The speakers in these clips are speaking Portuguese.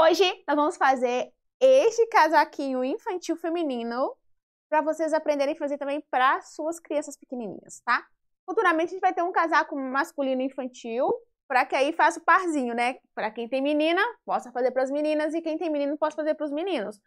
Hoje nós vamos fazer este casaquinho infantil feminino para vocês aprenderem a fazer também para suas crianças pequenininhas, tá? Futuramente a gente vai ter um casaco masculino infantil para que aí faça o parzinho, né? Para quem tem menina, possa fazer para as meninas e quem tem menino, possa fazer para os meninos.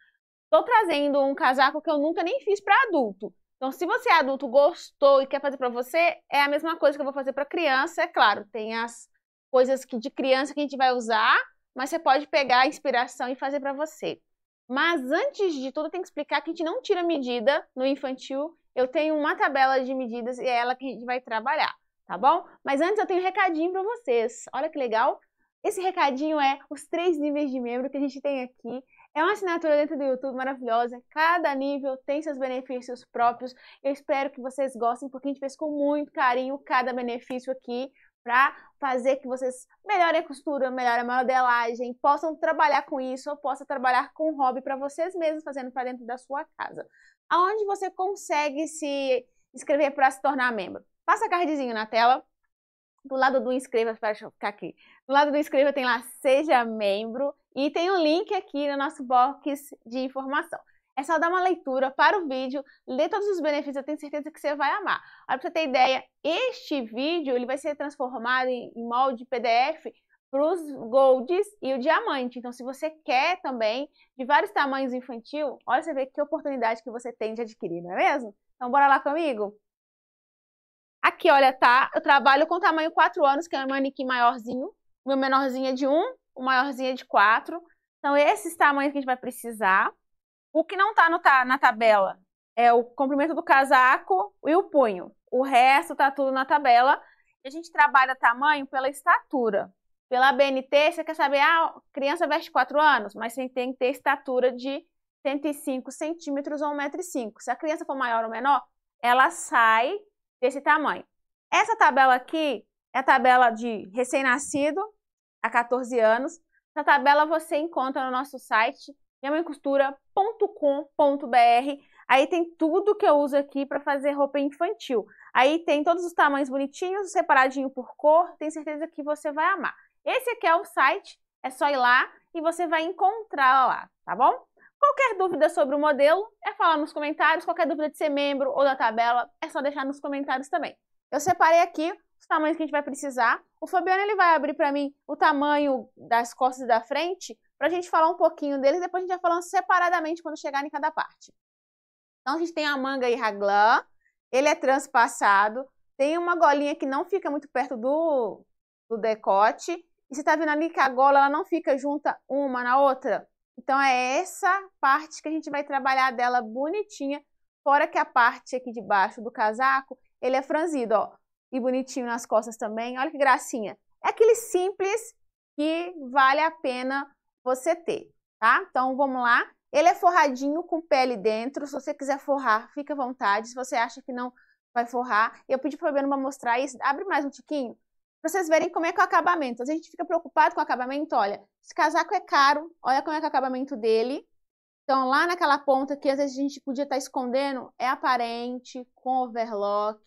Estou trazendo um casaco que eu nunca nem fiz para adulto. Então, se você é adulto, gostou e quer fazer para você, é a mesma coisa que eu vou fazer para criança, é claro. Tem as coisas que de criança que a gente vai usar mas você pode pegar a inspiração e fazer para você. Mas antes de tudo, tem que explicar que a gente não tira medida no infantil. Eu tenho uma tabela de medidas e é ela que a gente vai trabalhar, tá bom? Mas antes eu tenho um recadinho para vocês. Olha que legal. Esse recadinho é os três níveis de membro que a gente tem aqui. É uma assinatura dentro do YouTube maravilhosa. Cada nível tem seus benefícios próprios. Eu espero que vocês gostem, porque a gente fez com muito carinho cada benefício aqui para fazer que vocês melhorem a costura, melhorem a modelagem, possam trabalhar com isso ou possam trabalhar com hobby para vocês mesmos fazendo para dentro da sua casa. Aonde você consegue se inscrever para se tornar membro? Passa cardzinho na tela. Do lado do inscreva, para ficar aqui. Do lado do inscreva tem lá seja membro e tem um link aqui no nosso box de informação. É só dar uma leitura para o vídeo, ler todos os benefícios, eu tenho certeza que você vai amar. Olha, para você ter ideia, este vídeo ele vai ser transformado em molde PDF para os golds e o diamante. Então, se você quer também de vários tamanhos infantil, olha você vê que oportunidade que você tem de adquirir, não é mesmo? Então, bora lá comigo? Aqui, olha, tá? Eu trabalho com tamanho 4 anos, que é um manequim maiorzinho. O meu menorzinho é de 1, o maiorzinho é de 4. Então, esses tamanhos que a gente vai precisar. O que não está na tabela é o comprimento do casaco e o punho. O resto está tudo na tabela. E a gente trabalha tamanho pela estatura. Pela BNT, você quer saber, ah, criança veste 4 anos, mas você tem que ter estatura de 105 centímetros ou 1,5m. Se a criança for maior ou menor, ela sai desse tamanho. Essa tabela aqui é a tabela de recém-nascido, a 14 anos. Essa tabela você encontra no nosso site minhamãecostura.com.br. Aí tem tudo que eu uso aqui para fazer roupa infantil. Aí tem todos os tamanhos bonitinhos, separadinho por cor. Tenho certeza que você vai amar. Esse aqui é o site, é só ir lá e você vai encontrar lá, tá bom? Qualquer dúvida sobre o modelo é falar nos comentários. Qualquer dúvida de ser membro ou da tabela é só deixar nos comentários também. Eu separei aqui os tamanhos que a gente vai precisar. O Fabiano ele vai abrir para mim o tamanho das costas e da frente para a gente falar um pouquinho deles, depois a gente vai falando separadamente quando chegar em cada parte. Então a gente tem a manga e raglan, ele é transpassado, tem uma golinha que não fica muito perto do, do decote, e você está vendo ali que a gola ela não fica junta uma na outra. Então é essa parte que a gente vai trabalhar dela bonitinha, fora que a parte aqui de baixo do casaco, ele é franzido, ó, e bonitinho nas costas também, olha que gracinha. É aquele simples que vale a pena você ter, tá? Então vamos lá. Ele é forradinho com pele dentro, se você quiser forrar, fica à vontade. Se você acha que não vai forrar, eu pedi para o para mostrar isso. Abre mais um tiquinho para vocês verem como é que é o acabamento. Às vezes a gente fica preocupado com o acabamento, olha, esse casaco é caro, olha como é que é o acabamento dele. Então lá naquela ponta que às vezes a gente podia estar tá escondendo, é aparente, com overlock.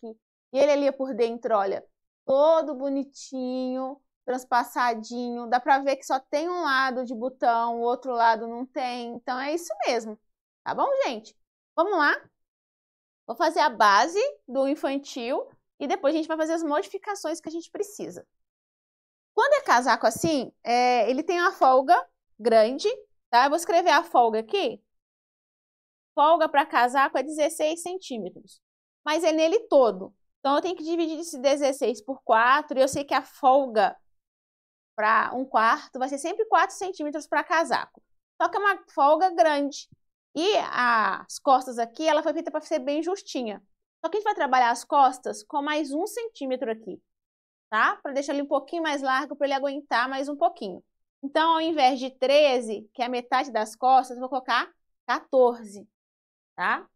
E ele ali por dentro, olha, todo bonitinho, transpassadinho, dá pra ver que só tem um lado de botão, o outro lado não tem, então é isso mesmo, tá bom, gente? Vamos lá? Vou fazer a base do infantil e depois a gente vai fazer as modificações que a gente precisa. Quando é casaco assim, é, ele tem uma folga grande, tá? Eu vou escrever a folga aqui. Folga para casaco é 16 centímetros, mas é nele todo. Então eu tenho que dividir esse 16 por 4 e eu sei que a folga para um quarto, vai ser sempre 4 centímetros para casaco. Só que é uma folga grande. E as costas aqui, ela foi feita para ser bem justinha. Só que a gente vai trabalhar as costas com mais um centímetro aqui, tá? Para deixar ele um pouquinho mais largo, para ele aguentar mais um pouquinho. Então, ao invés de 13, que é a metade das costas, eu vou colocar 14, tá?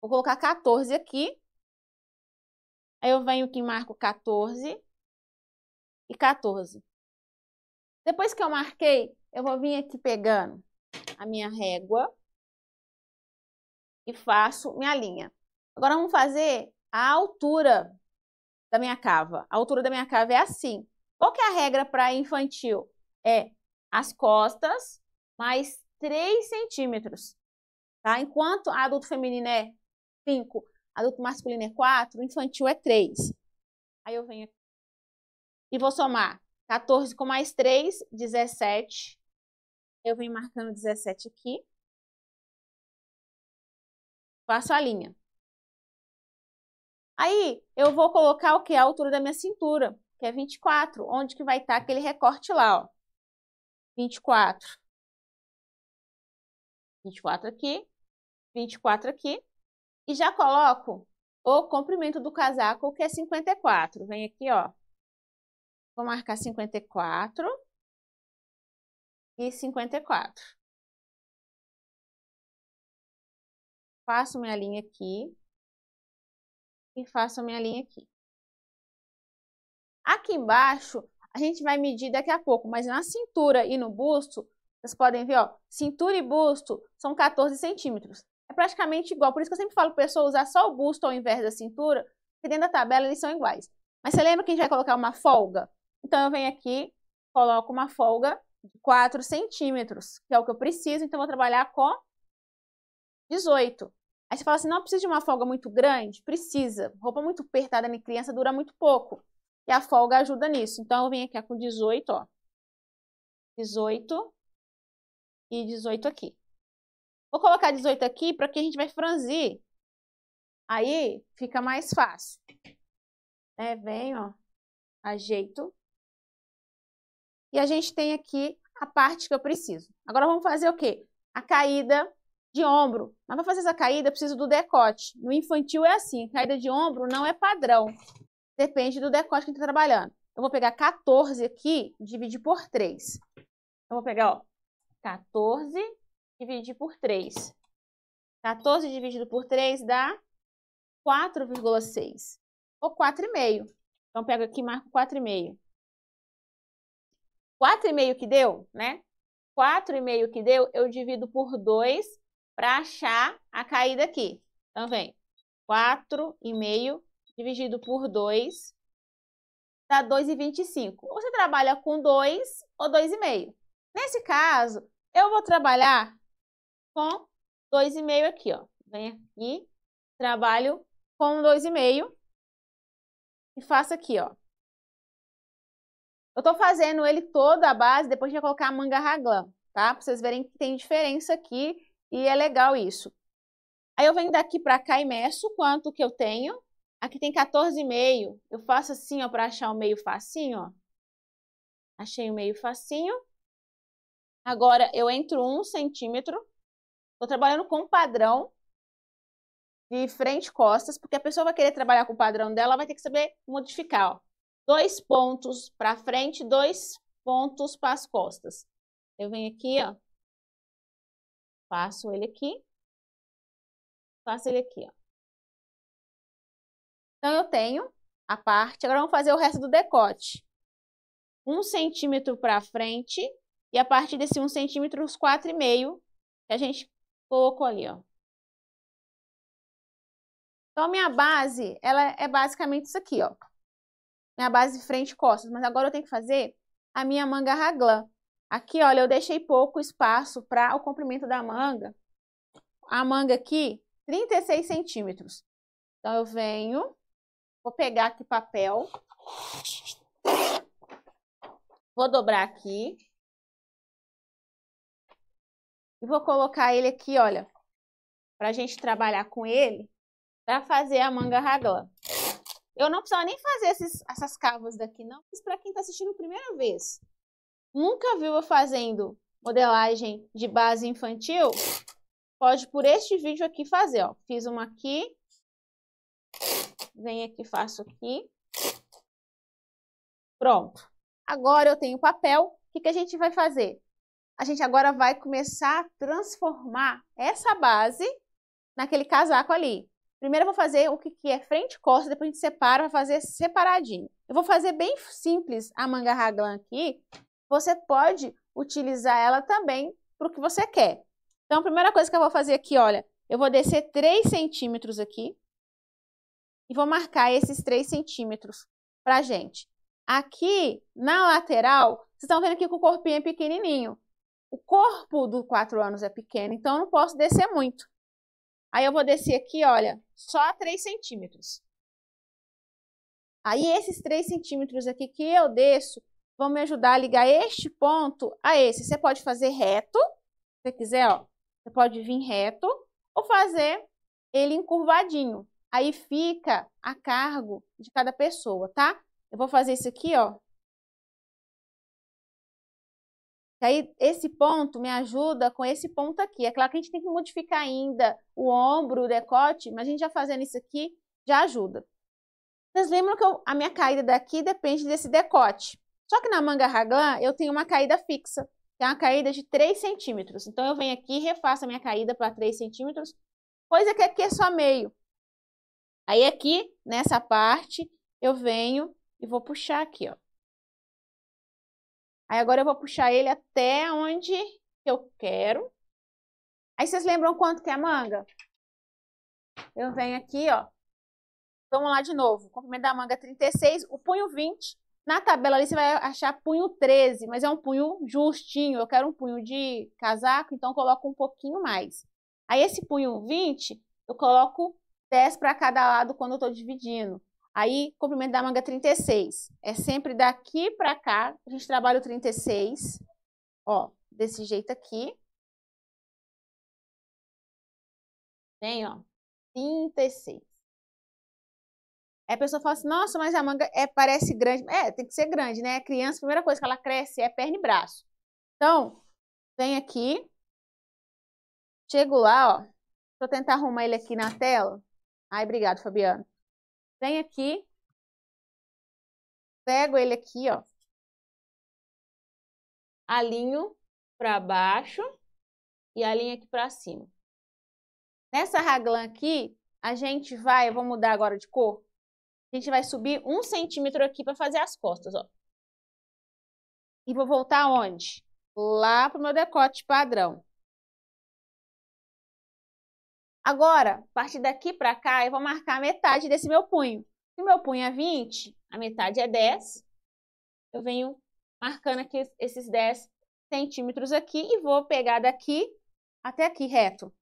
Vou colocar 14 aqui. Aí eu venho aqui e marco 14 e 14. Depois que eu marquei, eu vou vir aqui pegando a minha régua e faço minha linha. Agora vamos fazer a altura da minha cava. A altura da minha cava é assim. Qual que é a regra para infantil? É as costas mais 3 centímetros. Tá? Enquanto adulto feminino é 5, adulto masculino é 4, infantil é 3. Aí eu venho aqui e vou somar 14 com mais 3, 17. Eu venho marcando 17 aqui. Faço a linha. Aí, eu vou colocar o que? A altura da minha cintura, que é 24. Onde que vai estar tá aquele recorte lá, ó. 24. 24 aqui, 24 aqui. E já coloco o comprimento do casaco, que é 54. Vem aqui, ó. Vou marcar 54 e 54. Faço minha linha aqui e faço minha linha aqui. Aqui embaixo, a gente vai medir daqui a pouco, mas na cintura e no busto, vocês podem ver, ó, cintura e busto são 14 centímetros. É praticamente igual, por isso que eu sempre falo para a pessoa usar só o busto ao invés da cintura, porque dentro da tabela eles são iguais. Mas você lembra que a gente vai colocar uma folga? Então, eu venho aqui, coloco uma folga de 4 centímetros, que é o que eu preciso, então eu vou trabalhar com 18. Aí você fala assim, não precisa de uma folga muito grande? Precisa. Roupa muito apertada em criança dura muito pouco. E a folga ajuda nisso. Então, eu venho aqui com 18, ó. 18 e 18 aqui. Vou colocar 18 aqui para que a gente vai franzir. Aí fica mais fácil. É, venho, ó, ajeito e a gente tem aqui a parte que eu preciso. Agora vamos fazer o quê? A caída de ombro. Mas para fazer essa caída, eu preciso do decote. No infantil é assim, caída de ombro não é padrão. Depende do decote que a gente está trabalhando. Eu vou pegar 14 aqui, dividir por 3. Eu vou pegar, ó, 14 dividir por 3. 14 dividido por 3 dá 4,6. Ou 4,5. Então, pego aqui e marco 4,5. 4,5 que deu, né? 4,5 que deu, eu divido por 2 para achar a caída aqui. Então, vem 4,5 dividido por 2 dá 2,25. Ou você trabalha com 2 ou 2,5. Nesse caso, eu vou trabalhar com 2,5 aqui, ó. Vem aqui, trabalho com 2,5 e faço aqui, ó. Eu tô fazendo ele todo à base, depois vai colocar a manga raglan, tá? Pra vocês verem que tem diferença aqui e é legal isso. Aí eu venho daqui pra cá e meço quanto que eu tenho. Aqui tem 14,5. Eu faço assim, ó, pra achar o meio facinho, ó. Achei o meio facinho. Agora eu entro um centímetro. Tô trabalhando com padrão de frente e costas, porque a pessoa vai querer trabalhar com o padrão dela, vai ter que saber modificar, ó dois pontos para frente, dois pontos para as costas. Eu venho aqui, ó, faço ele aqui, faço ele aqui, ó. Então, eu tenho a parte, agora vamos fazer o resto do decote. Um centímetro para frente, e a partir desse um centímetro, os quatro e meio, que a gente colocou ali, ó. Então, minha base, ela é basicamente isso aqui, ó a base frente e costas, mas agora eu tenho que fazer a minha manga raglan. Aqui, olha, eu deixei pouco espaço para o comprimento da manga. A manga aqui, 36 centímetros. Então, eu venho, vou pegar aqui papel, vou dobrar aqui e vou colocar ele aqui, olha, para a gente trabalhar com ele para fazer a manga raglan. Eu não precisava nem fazer esses, essas cavas daqui, não. Mas para quem está assistindo a primeira vez, nunca viu eu fazendo modelagem de base infantil, pode por este vídeo aqui fazer, ó. Fiz uma aqui, venho aqui, faço aqui. Pronto. Agora eu tenho papel, o que, que a gente vai fazer? A gente agora vai começar a transformar essa base naquele casaco ali. Primeiro eu vou fazer o que, é frente e costa, depois a gente separa, vai fazer separadinho. Eu vou fazer bem simples a manga raglan aqui. Você pode utilizar ela também para o que você quer. Então, a primeira coisa que eu vou fazer aqui, olha, eu vou descer 3 centímetros aqui e vou marcar esses 3 centímetros a gente. Aqui, na lateral, vocês estão vendo aqui que o corpinho é pequenininho. O corpo do 4 anos é pequeno, então eu não posso descer muito. Aí eu vou descer aqui, olha, só 3 centímetros. Aí esses 3 centímetros aqui que eu desço vão me ajudar a ligar este ponto a esse. Você pode fazer reto, se você quiser, ó. Você pode vir reto ou fazer ele encurvadinho. Aí fica a cargo de cada pessoa, tá? Eu vou fazer isso aqui, ó, Aí, esse ponto me ajuda com esse ponto aqui. É claro que a gente tem que modificar ainda o ombro, o decote, mas a gente já fazendo isso aqui já ajuda. Vocês lembram que eu, a minha caída daqui depende desse decote. Só que na manga raglan eu tenho uma caída fixa, que é uma caída de 3 centímetros. Então eu venho aqui e refaço a minha caída para 3 centímetros, coisa é que aqui é só meio. Aí aqui, nessa parte, eu venho e vou puxar aqui, ó. Aí agora eu vou puxar ele até onde eu quero. Aí vocês lembram quanto que é a manga? Eu venho aqui, ó. Vamos lá de novo. O comprimento da manga é 36, o punho 20. Na tabela ali você vai achar punho 13, mas é um punho justinho. Eu quero um punho de casaco, então coloco um pouquinho mais. Aí esse punho 20, eu coloco 10 para cada lado quando eu estou dividindo. Aí, comprimento da manga 36. É sempre daqui para cá. A gente trabalha o 36, ó, desse jeito aqui. Tem, ó, 36. Aí a pessoa fala assim, nossa, mas a manga é, parece grande. É, tem que ser grande, né? A criança, a primeira coisa que ela cresce é perna e braço. Então, vem aqui. Chego lá, ó. Deixa eu tentar arrumar ele aqui na tela. Ai, obrigado, Fabiano. Venho aqui, pego ele aqui, ó. Alinho para baixo e alinho aqui para cima. Nessa raglan aqui, a gente vai, eu vou mudar agora de cor, a gente vai subir um centímetro aqui para fazer as costas, ó. E vou voltar onde? Lá pro meu decote padrão. Agora, a partir daqui para cá, eu vou marcar a metade desse meu punho. Se meu punho é 20, a metade é 10. Eu venho marcando aqui esses 10 centímetros aqui e vou pegar daqui até aqui, reto.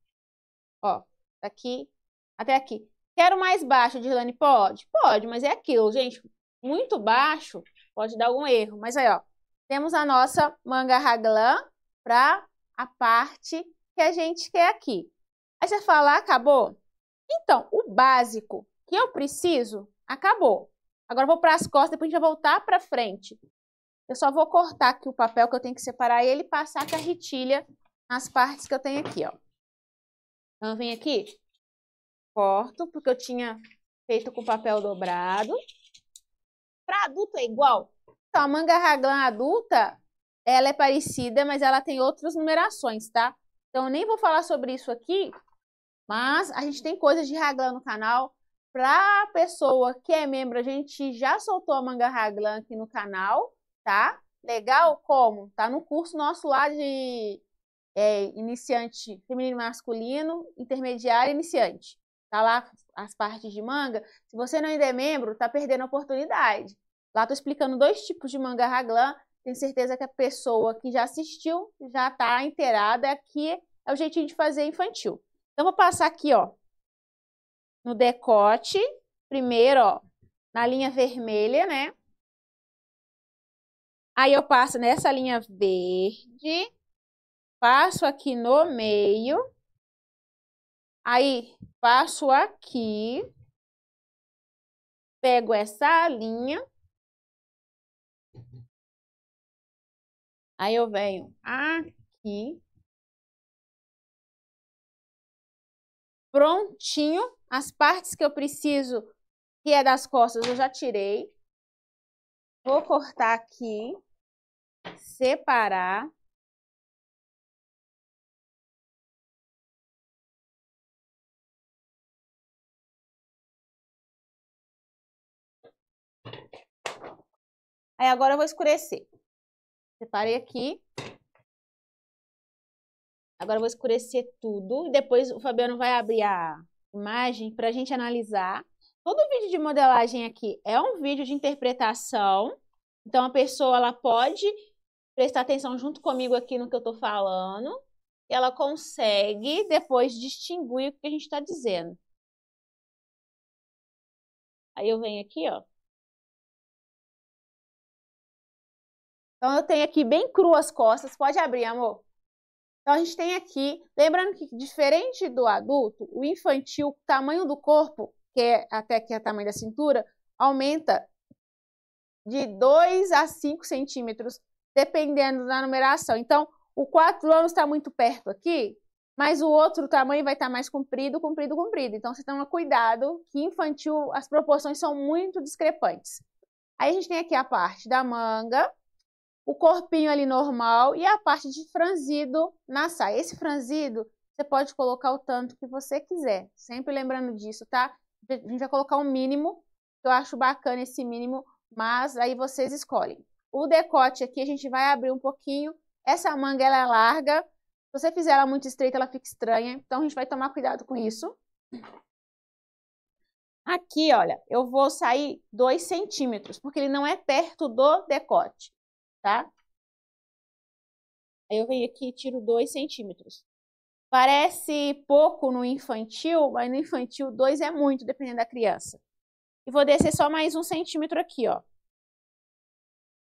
Ó, daqui até aqui. Quero mais baixo, Dirlane? Pode? Pode, mas é aquilo, gente. Muito baixo pode dar algum erro. Mas aí, ó, temos a nossa manga raglan para a parte que a gente quer aqui. Aí você fala, acabou? Então, o básico que eu preciso, acabou. Agora vou para as costas, depois a gente vai voltar para frente. Eu só vou cortar aqui o papel que eu tenho que separar ele e passar com a retilha nas partes que eu tenho aqui, ó. Então, eu venho aqui, corto, porque eu tinha feito com papel dobrado. Para adulto é igual? Então, a manga raglan adulta, ela é parecida, mas ela tem outras numerações, tá? Então, eu nem vou falar sobre isso aqui, mas a gente tem coisas de raglan no canal. Para a pessoa que é membro, a gente já soltou a manga raglan aqui no canal, tá? Legal? Como? Tá no curso nosso lá de é, iniciante feminino e masculino, intermediário e iniciante. Tá lá as partes de manga. Se você não ainda é membro, tá perdendo a oportunidade. Lá tô explicando dois tipos de manga raglan. Tenho certeza que a pessoa que já assistiu já tá inteirada. Aqui é o jeitinho de fazer infantil. Então, vou passar aqui, ó, no decote, primeiro, ó, na linha vermelha, né? Aí eu passo nessa linha verde, passo aqui no meio, aí passo aqui, pego essa linha, aí eu venho aqui, prontinho. As partes que eu preciso, que é das costas, eu já tirei. Vou cortar aqui, separar. Aí agora eu vou escurecer. Separei aqui, Agora vou escurecer tudo e depois o Fabiano vai abrir a imagem para a gente analisar. Todo vídeo de modelagem aqui é um vídeo de interpretação, então a pessoa ela pode prestar atenção junto comigo aqui no que eu estou falando e ela consegue depois distinguir o que a gente está dizendo. Aí eu venho aqui, ó. Então eu tenho aqui bem cru as costas. Pode abrir, amor. Então a gente tem aqui, lembrando que diferente do adulto, o infantil, o tamanho do corpo, que é até aqui o tamanho da cintura, aumenta de 2 a 5 centímetros, dependendo da numeração. Então, o 4 anos está muito perto aqui, mas o outro tamanho vai estar tá mais comprido, comprido, comprido. Então, você toma cuidado que infantil as proporções são muito discrepantes. Aí a gente tem aqui a parte da manga, o corpinho ali normal e a parte de franzido na saia. Esse franzido você pode colocar o tanto que você quiser, sempre lembrando disso, tá? A gente vai colocar um mínimo, eu acho bacana esse mínimo, mas aí vocês escolhem. O decote aqui a gente vai abrir um pouquinho, essa manga ela é larga, se você fizer ela muito estreita ela fica estranha, então a gente vai tomar cuidado com isso. Aqui, olha, eu vou sair 2 centímetros, porque ele não é perto do decote tá? aí Eu venho aqui e tiro 2 centímetros. Parece pouco no infantil, mas no infantil 2 é muito, dependendo da criança. E vou descer só mais um centímetro aqui, ó.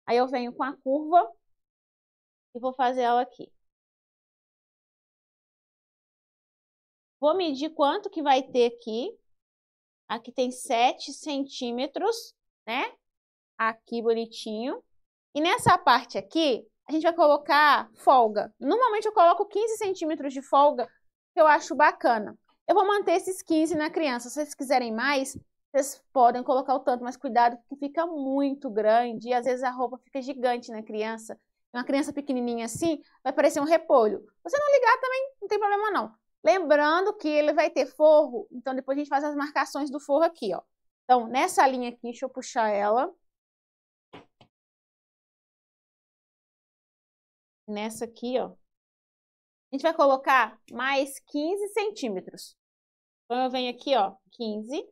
Aí eu venho com a curva e vou fazer ela aqui. Vou medir quanto que vai ter aqui. Aqui tem 7 centímetros, né? Aqui bonitinho. E nessa parte aqui, a gente vai colocar folga. Normalmente eu coloco 15 centímetros de folga, que eu acho bacana. Eu vou manter esses 15 na criança. Se vocês quiserem mais, vocês podem colocar o tanto, mas cuidado porque fica muito grande e às vezes a roupa fica gigante na criança. Uma criança pequenininha assim, vai parecer um repolho. Você não ligar também, não tem problema não. Lembrando que ele vai ter forro, então depois a gente faz as marcações do forro aqui, ó. Então, nessa linha aqui, deixa eu puxar ela. nessa aqui, ó. A gente vai colocar mais 15 centímetros. Então, eu venho aqui, ó, 15.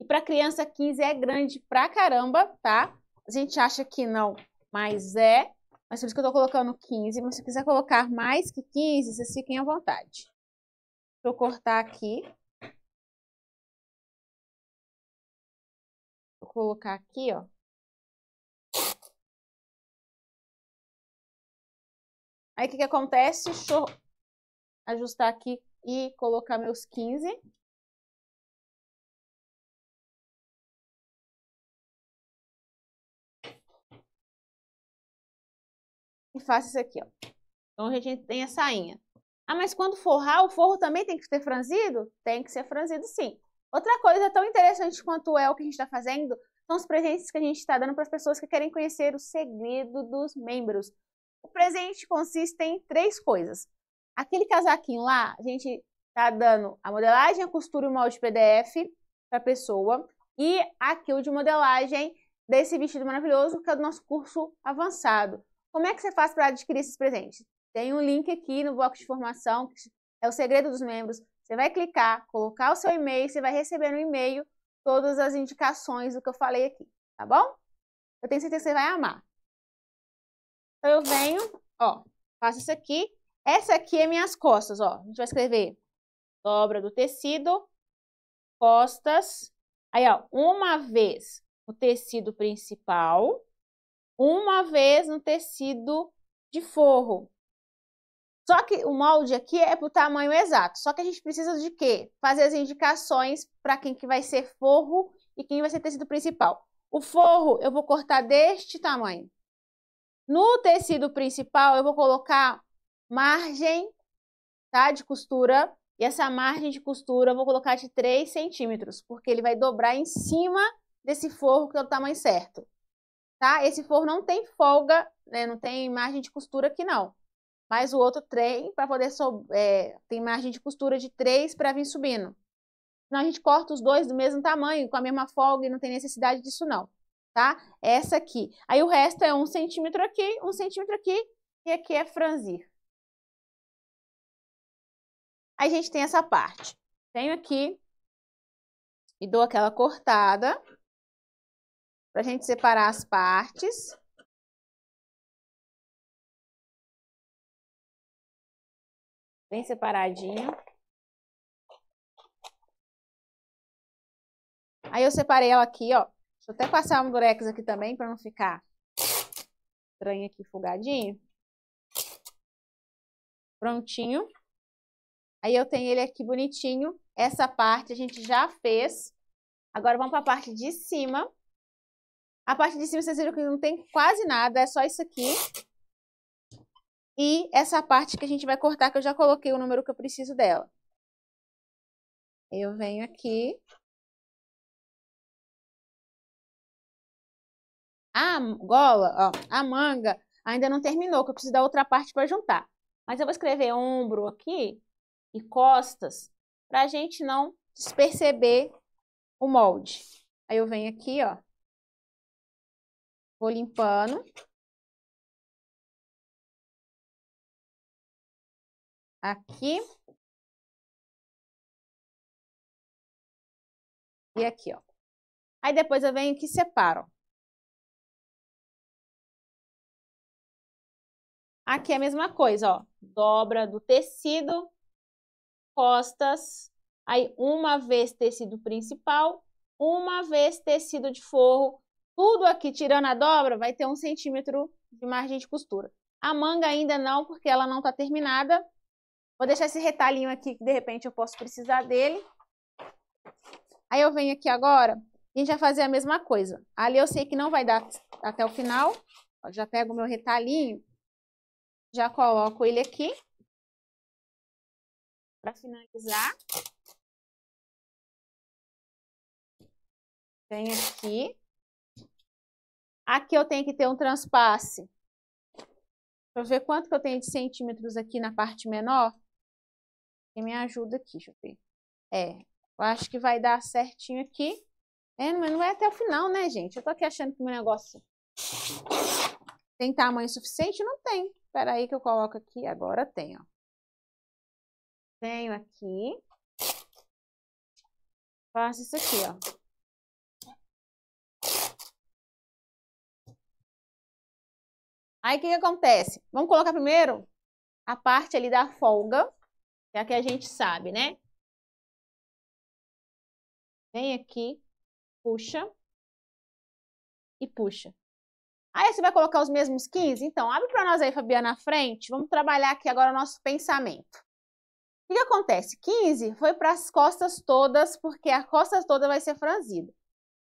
E para criança, 15 é grande pra caramba, tá? A gente acha que não, mas é. Mas por isso que eu tô colocando 15. Mas se quiser colocar mais que 15, vocês fiquem à vontade. Deixa eu cortar aqui. Vou colocar aqui, ó. Aí o que, que acontece? Deixa eu ajustar aqui e colocar meus 15. E faço isso aqui, ó. Então a gente tem a sainha. Ah, mas quando forrar, o forro também tem que ser franzido? Tem que ser franzido, sim. Outra coisa tão interessante quanto é o que a gente está fazendo são os presentes que a gente está dando para as pessoas que querem conhecer o segredo dos membros. O presente consiste em três coisas. Aquele casaquinho lá, a gente tá dando a modelagem, a costura e o molde PDF para a pessoa. E a de modelagem desse vestido maravilhoso, que é do nosso curso avançado. Como é que você faz para adquirir esses presentes? Tem um link aqui no box de formação, que é o segredo dos membros. Você vai clicar, colocar o seu e-mail, você vai receber no e-mail todas as indicações do que eu falei aqui, tá bom? Eu tenho certeza que você vai amar. Então eu venho, ó, faço isso aqui. Essa aqui é minhas costas, ó. A gente vai escrever dobra do tecido, costas. Aí, ó, uma vez no tecido principal, uma vez no tecido de forro. Só que o molde aqui é para o tamanho exato. Só que a gente precisa de quê? Fazer as indicações para quem que vai ser forro e quem vai ser tecido principal. O forro eu vou cortar deste tamanho. No tecido principal, eu vou colocar margem tá, de costura. E essa margem de costura eu vou colocar de 3 centímetros, porque ele vai dobrar em cima desse forro que é o tamanho certo. Tá? Esse forro não tem folga, né, não tem margem de costura aqui não. Mas o outro trem, para poder, so é, tem margem de costura de 3 para vir subindo. Senão a gente corta os dois do mesmo tamanho, com a mesma folga e não tem necessidade disso não tá? Essa aqui. Aí o resto é um centímetro aqui, um centímetro aqui e aqui é franzir. Aí a gente tem essa parte. Venho aqui e dou aquela cortada pra gente separar as partes. Bem separadinho. Aí eu separei ela aqui, ó, Deixa eu até passar um durex aqui também para não ficar estranho aqui, folgadinho. Prontinho. Aí eu tenho ele aqui bonitinho. Essa parte a gente já fez. Agora vamos para a parte de cima. A parte de cima vocês viram que não tem quase nada, é só isso aqui. E essa parte que a gente vai cortar, que eu já coloquei o número que eu preciso dela. Eu venho aqui, a gola, ó, a manga ainda não terminou, que eu preciso da outra parte para juntar. Mas eu vou escrever ombro aqui e costas para a gente não desperceber o molde. Aí eu venho aqui, ó, vou limpando. Aqui. E aqui, ó. Aí depois eu venho aqui e separo. Aqui é a mesma coisa, ó. Dobra do tecido, costas, aí uma vez tecido principal, uma vez tecido de forro. Tudo aqui, tirando a dobra, vai ter um centímetro de margem de costura. A manga ainda não, porque ela não tá terminada. Vou deixar esse retalhinho aqui, que de repente eu posso precisar dele. Aí eu venho aqui agora, a gente vai fazer a mesma coisa. Ali eu sei que não vai dar até o final. Ó, já pego o meu retalhinho já coloco ele aqui para finalizar. Vem aqui. Aqui eu tenho que ter um transpasse. Para ver quanto que eu tenho de centímetros aqui na parte menor. E me ajuda aqui, deixa eu ver. É, eu acho que vai dar certinho aqui. É, mas não é até o final, né, gente? Eu tô aqui achando que o meu negócio tem tamanho suficiente. Não tem. Espera aí que eu coloco aqui, agora tenho. Venho aqui. Faço isso aqui, ó. Aí, o que que acontece? Vamos colocar primeiro a parte ali da folga, que é a que a gente sabe, né? Vem aqui, puxa e puxa. Aí você vai colocar os mesmos 15? Então, abre para nós aí, Fabiana, na frente. Vamos trabalhar aqui agora o nosso pensamento. O que acontece? 15 foi para as costas todas, porque a costa toda vai ser franzida.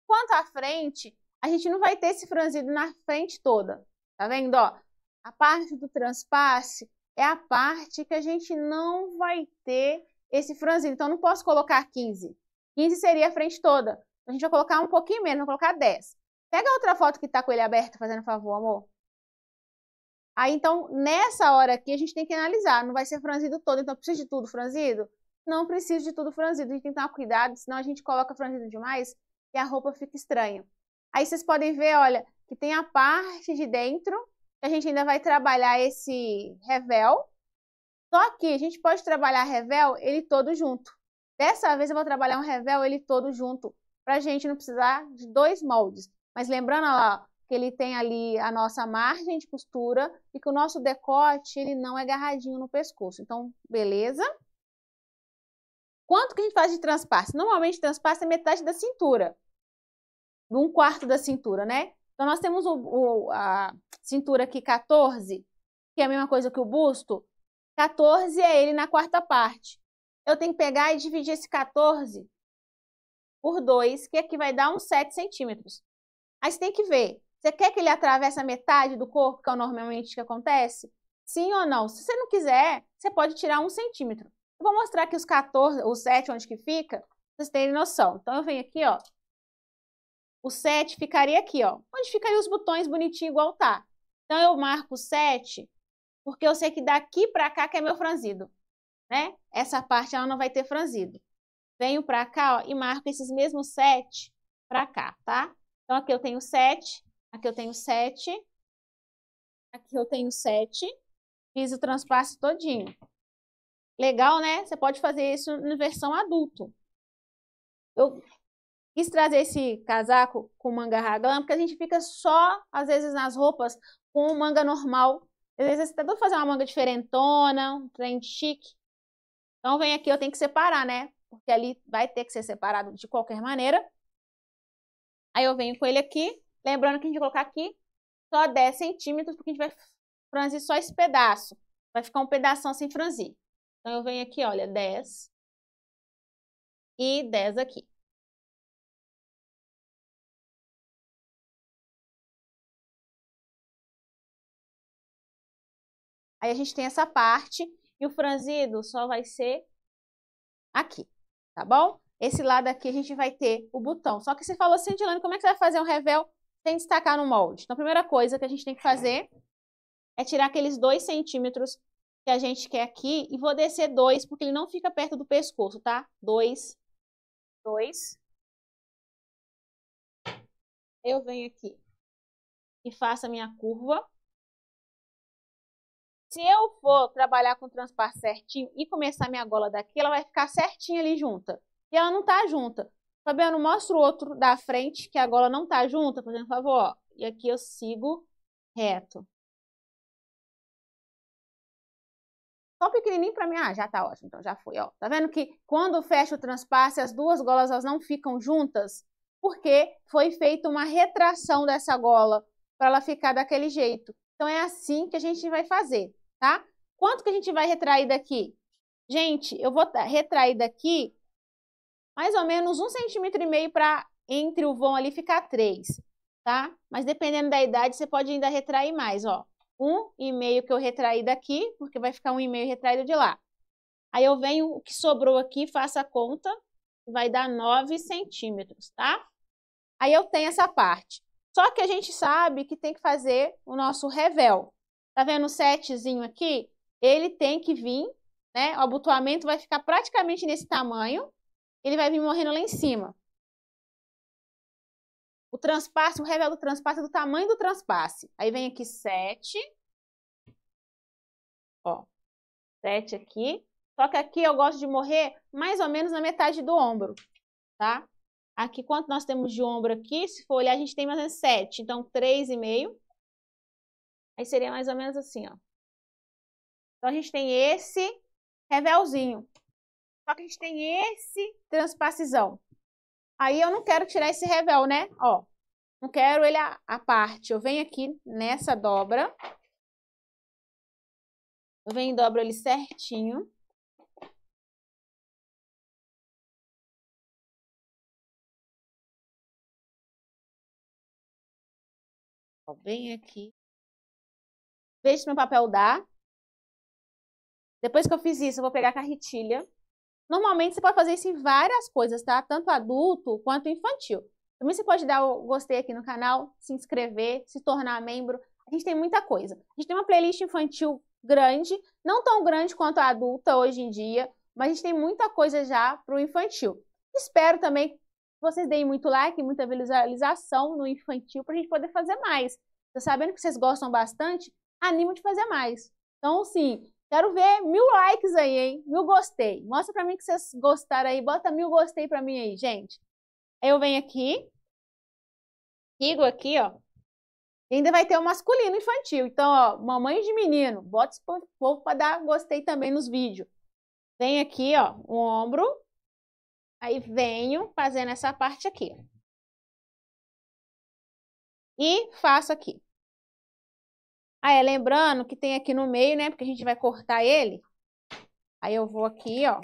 Quanto à frente, a gente não vai ter esse franzido na frente toda. Tá vendo? Ó, a parte do transpasse é a parte que a gente não vai ter esse franzido. Então, não posso colocar 15. 15 seria a frente toda. A gente vai colocar um pouquinho menos, vou colocar 10. Pega outra foto que tá com ele aberto, fazendo favor, amor. Aí, então, nessa hora aqui, a gente tem que analisar. Não vai ser franzido todo, então precisa de tudo franzido? Não precisa de tudo franzido. A gente tem que tomar cuidado, senão a gente coloca franzido demais e a roupa fica estranha. Aí vocês podem ver, olha, que tem a parte de dentro, a gente ainda vai trabalhar esse revel. Só que a gente pode trabalhar revel ele todo junto. Dessa vez eu vou trabalhar um revel ele todo junto, pra gente não precisar de dois moldes. Mas lembrando lá que ele tem ali a nossa margem de costura e que o nosso decote ele não é agarradinho no pescoço. Então, beleza? Quanto que a gente faz de transpasse? Normalmente, transpasse é metade da cintura. Um quarto da cintura, né? Então, nós temos o, o, a cintura aqui 14, que é a mesma coisa que o busto. 14 é ele na quarta parte. Eu tenho que pegar e dividir esse 14 por 2, que aqui é vai dar uns 7 centímetros. Aí você tem que ver. Você quer que ele atravesse a metade do corpo, que é o normalmente que acontece? Sim ou não? Se você não quiser, você pode tirar um centímetro. Eu vou mostrar aqui os 14, o 7, onde que fica, pra vocês terem noção. Então eu venho aqui, ó. O 7 ficaria aqui, ó. Onde ficariam os botões bonitinho igual tá. Então eu marco o 7, porque eu sei que daqui pra cá que é meu franzido. Né? Essa parte ela não vai ter franzido. Venho pra cá, ó, e marco esses mesmos 7 pra cá, tá? Então, aqui eu tenho 7, aqui eu tenho 7, aqui eu tenho 7, fiz o transpasse todinho. Legal, né? Você pode fazer isso na versão adulto. Eu quis trazer esse casaco com manga raglan, porque a gente fica só, às vezes, nas roupas com manga normal. Às vezes você tentou fazer uma manga diferentona, um trem chique. Então vem aqui, eu tenho que separar, né? Porque ali vai ter que ser separado de qualquer maneira. Aí eu venho com ele aqui, lembrando que a gente vai colocar aqui só 10 centímetros, porque a gente vai franzir só esse pedaço. Vai ficar um pedação sem franzir. Então eu venho aqui, olha, 10 e 10 aqui. Aí a gente tem essa parte e o franzido só vai ser aqui, tá bom? Esse lado aqui a gente vai ter o botão. Só que você falou assim, Dilane, como é que você vai fazer um revel sem destacar no molde? Então, a primeira coisa que a gente tem que fazer é tirar aqueles dois centímetros que a gente quer aqui e vou descer dois, porque ele não fica perto do pescoço, tá? Dois, dois. Eu venho aqui e faço a minha curva. Se eu for trabalhar com o transpar certinho e começar a minha gola daqui, ela vai ficar certinha ali junta e ela não tá junta. Fabiano, mostra o outro da frente, que a gola não tá junta, fazendo favor, ó. E aqui eu sigo reto. Só pequenininho pra mim, ah, já tá ótimo, então já foi, ó. Tá vendo que quando fecha o transpasse, as duas golas elas não ficam juntas? Porque foi feita uma retração dessa gola para ela ficar daquele jeito. Então é assim que a gente vai fazer, tá? Quanto que a gente vai retrair daqui? Gente, eu vou retrair daqui mais ou menos um centímetro e meio para entre o vão ali ficar três, tá? Mas dependendo da idade, você pode ainda retrair mais, ó. Um e meio que eu retraí daqui, porque vai ficar um e meio retraído de lá. Aí eu venho o que sobrou aqui, faço a conta, vai dar 9 centímetros, tá? Aí eu tenho essa parte. Só que a gente sabe que tem que fazer o nosso revel. Tá vendo o setzinho aqui? Ele tem que vir, né? O abotoamento vai ficar praticamente nesse tamanho, ele vai vir morrendo lá em cima. O transpasse, o revel do transpasse é do tamanho do transpasse. Aí vem aqui 7. Ó, 7 aqui. Só que aqui eu gosto de morrer mais ou menos na metade do ombro, tá? Aqui, quanto nós temos de ombro aqui? Se for olhar, a gente tem mais ou menos 7. Então, 3,5. Aí seria mais ou menos assim, ó. Então, a gente tem esse revelzinho. Só que a gente tem esse transpassizão. Aí eu não quero tirar esse revel, né? Ó, não quero ele a, parte. Eu venho aqui nessa dobra. Eu venho e dobro ele certinho. Ó, aqui. Veja se meu papel dá. Depois que eu fiz isso, eu vou pegar a carretilha. Normalmente você pode fazer isso em várias coisas, tá? Tanto adulto quanto infantil. Também você pode dar o gostei aqui no canal, se inscrever, se tornar membro. A gente tem muita coisa. A gente tem uma playlist infantil grande, não tão grande quanto a adulta hoje em dia, mas a gente tem muita coisa já para o infantil. Espero também que vocês deem muito like, muita visualização no infantil para a gente poder fazer mais. Tô sabendo que vocês gostam bastante, animo de fazer mais. Então, sim, Quero ver mil likes aí, hein? Mil gostei. Mostra pra mim que vocês gostaram aí. Bota mil gostei pra mim aí, gente. Eu venho aqui. Sigo aqui, ó. E ainda vai ter o masculino infantil. Então, ó, mamãe de menino. Bota esse povo pra dar gostei também nos vídeos. Vem aqui, ó, o ombro. Aí venho fazendo essa parte aqui. E faço aqui. Ah, é lembrando que tem aqui no meio, né? Porque a gente vai cortar ele. Aí eu vou aqui, ó.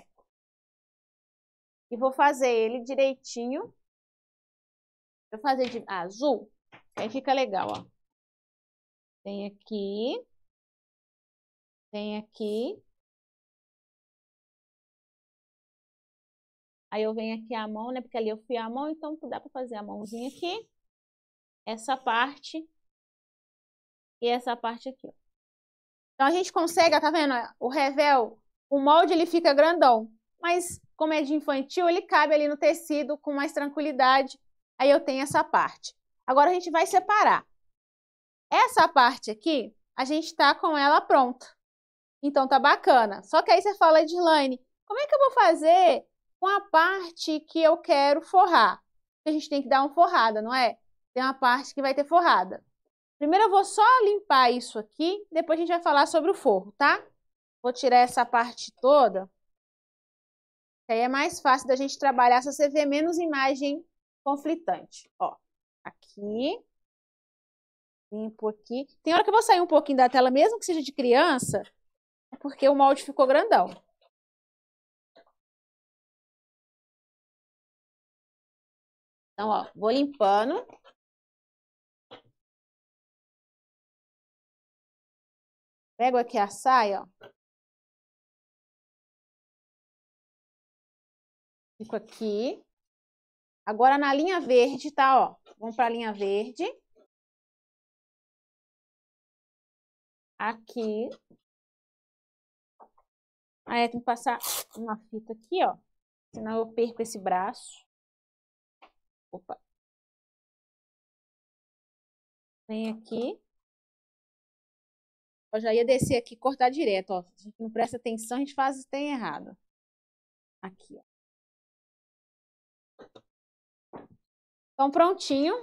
E vou fazer ele direitinho. Vou fazer de azul. Aí fica legal, ó. Tem aqui. Tem aqui. Aí eu venho aqui a mão, né? Porque ali eu fui a mão, então dá pra fazer a mãozinha aqui. Essa parte e essa parte aqui. Então a gente consegue, tá vendo? O revel, o molde ele fica grandão, mas como é de infantil, ele cabe ali no tecido com mais tranquilidade. Aí eu tenho essa parte. Agora a gente vai separar. Essa parte aqui, a gente tá com ela pronta. Então tá bacana. Só que aí você fala, Edilane, como é que eu vou fazer com a parte que eu quero forrar? a gente tem que dar uma forrada, não é? Tem uma parte que vai ter forrada. Primeiro eu vou só limpar isso aqui, depois a gente vai falar sobre o forro, tá? Vou tirar essa parte toda. aí é mais fácil da gente trabalhar se você ver menos imagem conflitante. Ó, aqui. Limpo aqui. Tem hora que eu vou sair um pouquinho da tela, mesmo que seja de criança, é porque o molde ficou grandão. Então, ó, vou limpando. Pego aqui a saia, ó. Fico aqui. Agora na linha verde, tá, ó. Vamos para a linha verde. Aqui. Aí tem que passar uma fita aqui, ó. Senão eu perco esse braço. Opa. Vem aqui. Eu já ia descer aqui cortar direto, ó. A gente não presta atenção, a gente faz tem errado. Aqui, ó. Então, prontinho.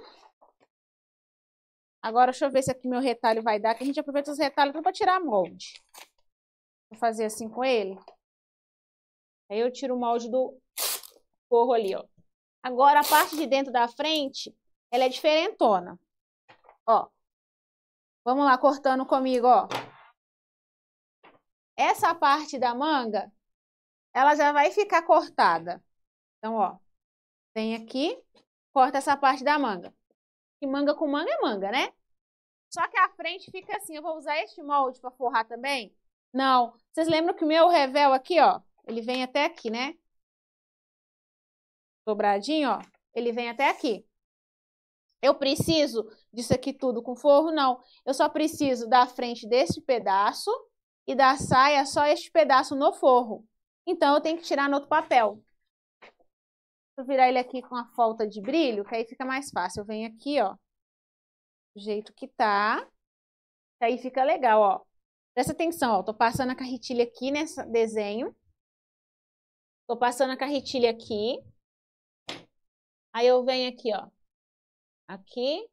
Agora, deixa eu ver se aqui meu retalho vai dar, que a gente aproveita os retalhos para tirar molde. Vou fazer assim com ele. Aí eu tiro o molde do forro ali, ó. Agora, a parte de dentro da frente, ela é diferentona. Ó, Vamos lá, cortando comigo, ó. Essa parte da manga, ela já vai ficar cortada. Então, ó, vem aqui, corta essa parte da manga. E manga com manga é manga, né? Só que a frente fica assim, eu vou usar este molde para forrar também? Não. Vocês lembram que o meu revel aqui, ó, ele vem até aqui, né? Dobradinho, ó, ele vem até aqui. Eu preciso disso aqui tudo com forro? Não. Eu só preciso da frente desse pedaço e da saia só este pedaço no forro. Então, eu tenho que tirar no outro papel. Vou virar ele aqui com a falta de brilho, que aí fica mais fácil. Eu venho aqui, ó, do jeito que tá. Que aí fica legal, ó. Presta atenção, ó. Tô passando a carretilha aqui nesse desenho. Tô passando a carretilha aqui. Aí eu venho aqui, ó aqui,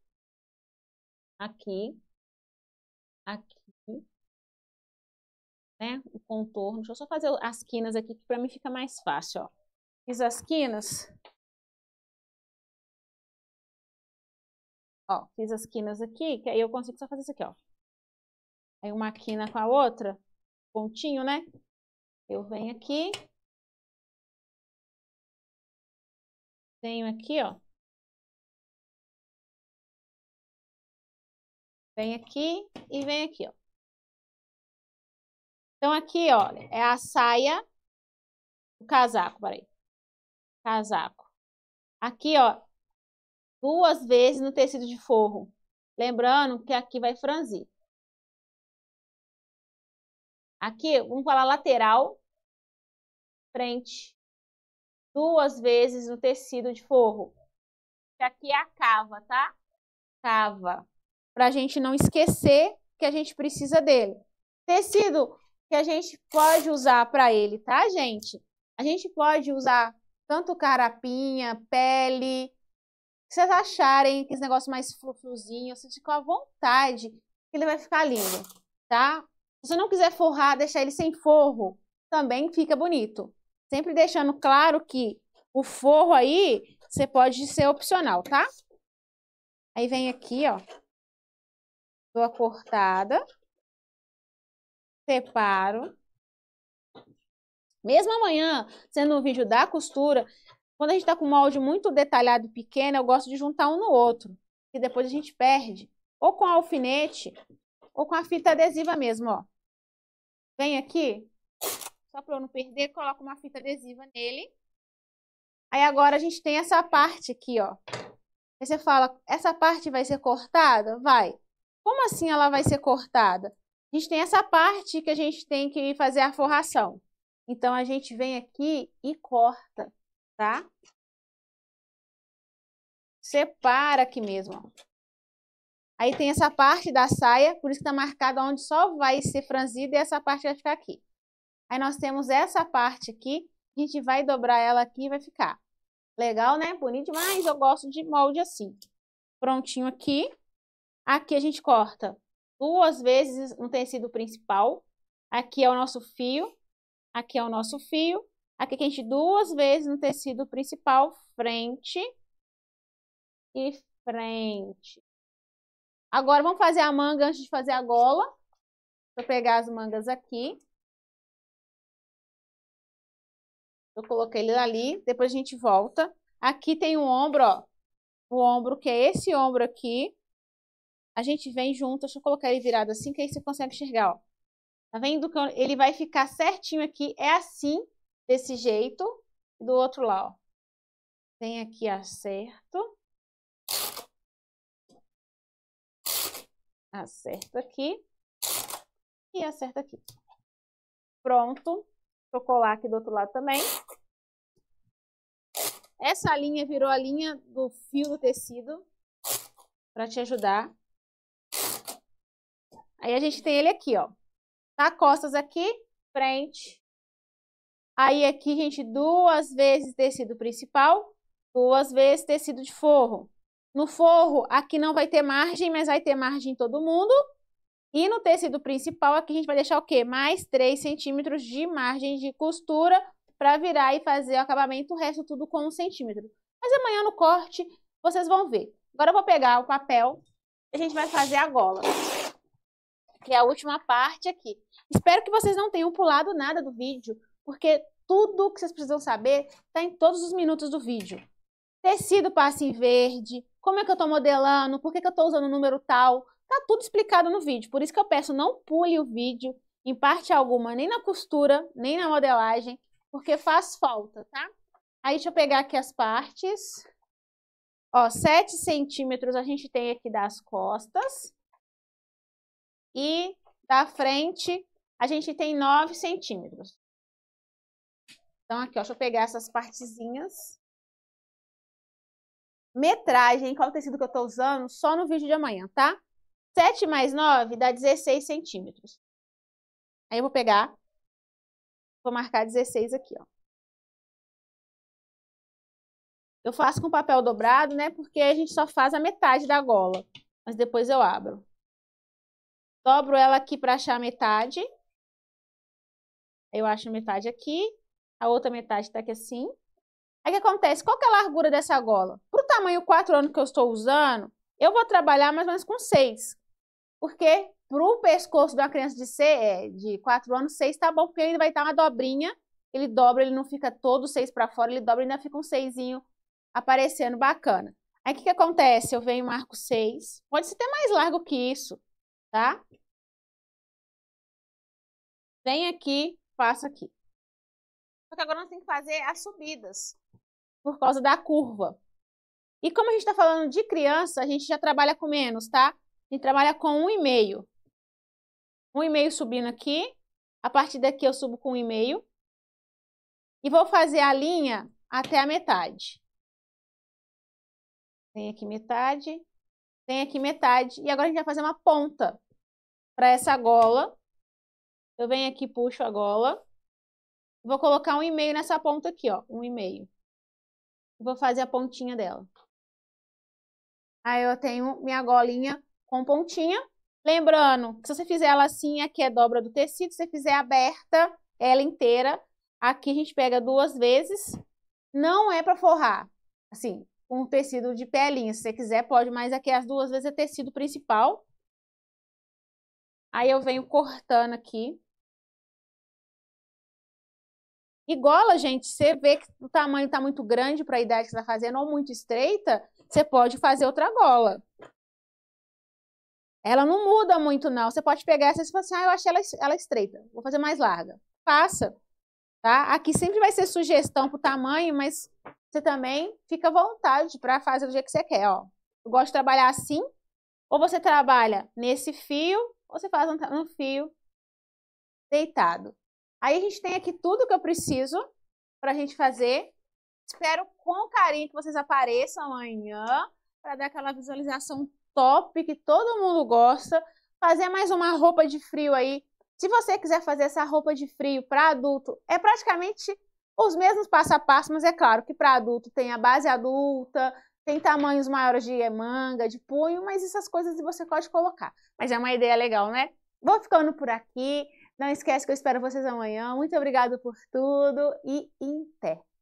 aqui, aqui, né? O contorno. Deixa eu só fazer as quinas aqui, que para mim fica mais fácil, ó. Fiz as quinas. Ó, fiz as quinas aqui, que aí eu consigo só fazer isso aqui, ó. Aí uma quina com a outra, pontinho, né? Eu venho aqui. Venho aqui, ó. Vem aqui e vem aqui, ó. Então, aqui, olha, é a saia, o casaco, peraí. Casaco. Aqui, ó, duas vezes no tecido de forro. Lembrando que aqui vai franzir. Aqui, vamos falar lateral, frente. Duas vezes no tecido de forro. Aqui é a cava, tá? Cava para a gente não esquecer que a gente precisa dele. Tecido que a gente pode usar para ele, tá, gente? A gente pode usar tanto carapinha, pele, que vocês acharem que esse negócio mais flufuzinho, vocês ficam à vontade, que ele vai ficar lindo, tá? Se você não quiser forrar, deixar ele sem forro, também fica bonito. Sempre deixando claro que o forro aí, você pode ser opcional, tá? Aí vem aqui, ó, dou a cortada, separo. Mesmo amanhã, sendo um vídeo da costura, quando a gente está com um molde muito detalhado e pequeno, eu gosto de juntar um no outro, que depois a gente perde. Ou com alfinete, ou com a fita adesiva mesmo, ó. Vem aqui, só para eu não perder, coloco uma fita adesiva nele. Aí agora a gente tem essa parte aqui, ó. Aí você fala, essa parte vai ser cortada? Vai. Como assim ela vai ser cortada? A gente tem essa parte que a gente tem que fazer a forração. Então, a gente vem aqui e corta, tá? Separa aqui mesmo. Ó. Aí tem essa parte da saia, por isso que está marcada onde só vai ser franzida e essa parte vai ficar aqui. Aí nós temos essa parte aqui, a gente vai dobrar ela aqui e vai ficar. Legal, né? Bonito demais, eu gosto de molde assim. Prontinho aqui. Aqui a gente corta duas vezes um tecido principal. Aqui é o nosso fio. Aqui é o nosso fio. Aqui a gente duas vezes no tecido principal, frente e frente. Agora vamos fazer a manga antes de fazer a gola. Vou pegar as mangas aqui. Eu coloquei ele ali, depois a gente volta. Aqui tem um ombro, ó. O ombro que é esse ombro aqui a gente vem junto, deixa eu colocar ele virado assim, que aí você consegue enxergar, ó. Tá vendo que ele vai ficar certinho aqui, é assim, desse jeito, do outro lá, ó. Vem aqui, acerto. Acerto aqui. E acerto aqui. Pronto. Vou colar aqui do outro lado também. Essa linha virou a linha do fio do tecido para te ajudar Aí a gente tem ele aqui, ó. Tá? Costas aqui, frente. Aí aqui, gente, duas vezes tecido principal, duas vezes tecido de forro. No forro, aqui não vai ter margem, mas vai ter margem todo mundo. E no tecido principal, aqui a gente vai deixar o quê? Mais 3 centímetros de margem de costura para virar e fazer o acabamento, o resto tudo com um centímetro. Mas amanhã no corte, vocês vão ver. Agora eu vou pegar o papel e a gente vai fazer a gola que é a última parte aqui. Espero que vocês não tenham pulado nada do vídeo, porque tudo que vocês precisam saber está em todos os minutos do vídeo. Tecido passe em verde, como é que eu estou modelando, por que, que eu estou usando o número tal, está tudo explicado no vídeo. Por isso que eu peço, não pule o vídeo em parte alguma, nem na costura, nem na modelagem, porque faz falta, tá? Aí deixa eu pegar aqui as partes. Ó, 7 centímetros a gente tem aqui das costas e da frente a gente tem 9 centímetros. Então, aqui, ó, deixa eu pegar essas partezinhas. Metragem, qual o tecido que eu estou usando, só no vídeo de amanhã, tá? 7 mais 9 dá 16 centímetros. Aí eu vou pegar, vou marcar 16 aqui, ó. Eu faço com papel dobrado, né? Porque a gente só faz a metade da gola. Mas depois eu abro. Dobro ela aqui para achar a metade. Eu acho metade aqui. A outra metade está aqui assim. Aí o que acontece? Qual que é a largura dessa gola? Para o tamanho 4 anos que eu estou usando, eu vou trabalhar mais ou menos com 6. Porque para o pescoço de uma criança de, ser, é, de 4 anos, 6 está bom, porque ele vai estar uma dobrinha. Ele dobra, ele não fica todo 6 para fora, ele dobra e ainda fica um 6 aparecendo bacana. Aí o que, que acontece? Eu venho e marco 6. Pode ser até mais largo que isso tá? Vem aqui, faço aqui. Só que agora nós temos que fazer as subidas, por causa da curva. E como a gente está falando de criança, a gente já trabalha com menos, tá? A gente trabalha com um e meio. Um e meio subindo aqui. A partir daqui eu subo com um e meio. E vou fazer a linha até a metade. Vem aqui metade tem aqui metade. E agora a gente vai fazer uma ponta para essa gola. Eu venho aqui, puxo a gola. Vou colocar um e-mail nessa ponta aqui, ó. Um e-mail. Vou fazer a pontinha dela. Aí eu tenho minha golinha com pontinha. Lembrando que se você fizer ela assim, aqui é dobra do tecido. Se você fizer aberta, ela inteira. Aqui a gente pega duas vezes. Não é para forrar. Assim, um tecido de pelinha. Se você quiser, pode, mas aqui as duas vezes é tecido principal. Aí eu venho cortando aqui. E gola, gente, você vê que o tamanho está muito grande para a idade que você está fazendo ou muito estreita, você pode fazer outra gola. Ela não muda muito, não. Você pode pegar essa e falar assim, ah, eu achei ela, ela estreita, vou fazer mais larga. Faça, tá? Aqui sempre vai ser sugestão para o tamanho, mas você também fica à vontade para fazer do jeito que você quer, ó. Eu gosto de trabalhar assim, ou você trabalha nesse fio, ou você faz um, um fio deitado. Aí a gente tem aqui tudo que eu preciso para a gente fazer. Espero com carinho que vocês apareçam amanhã para dar aquela visualização top que todo mundo gosta. Fazer mais uma roupa de frio aí. Se você quiser fazer essa roupa de frio para adulto, é praticamente os mesmos passo a passo, mas é claro que para adulto tem a base adulta, tem tamanhos maiores de manga, de punho, mas essas coisas você pode colocar. Mas é uma ideia legal, né? Vou ficando por aqui. Não esquece que eu espero vocês amanhã. Muito obrigado por tudo e até!